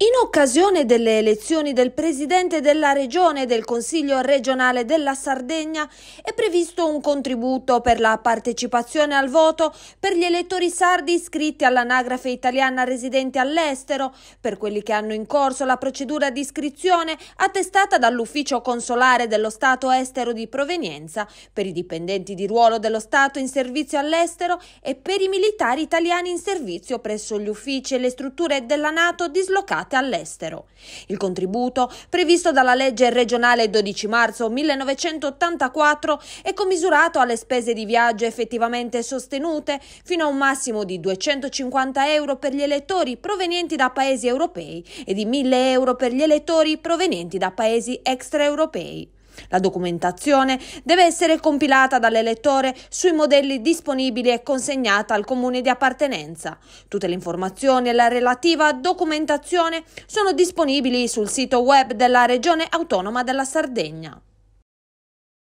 In occasione delle elezioni del Presidente della Regione e del Consiglio regionale della Sardegna è previsto un contributo per la partecipazione al voto per gli elettori sardi iscritti all'anagrafe italiana residenti all'estero, per quelli che hanno in corso la procedura di iscrizione attestata dall'ufficio consolare dello Stato estero di provenienza, per i dipendenti di ruolo dello Stato in servizio all'estero e per i militari italiani in servizio presso gli uffici e le strutture della Nato dislocati realizzate all'estero. Il contributo, previsto dalla legge regionale 12 marzo 1984, è commisurato alle spese di viaggio effettivamente sostenute fino a un massimo di 250 euro per gli elettori provenienti da paesi europei e di 1000 euro per gli elettori provenienti da paesi extraeuropei. La documentazione deve essere compilata dall'elettore sui modelli disponibili e consegnata al comune di appartenenza. Tutte le informazioni e la relativa documentazione sono disponibili sul sito web della Regione Autonoma della Sardegna.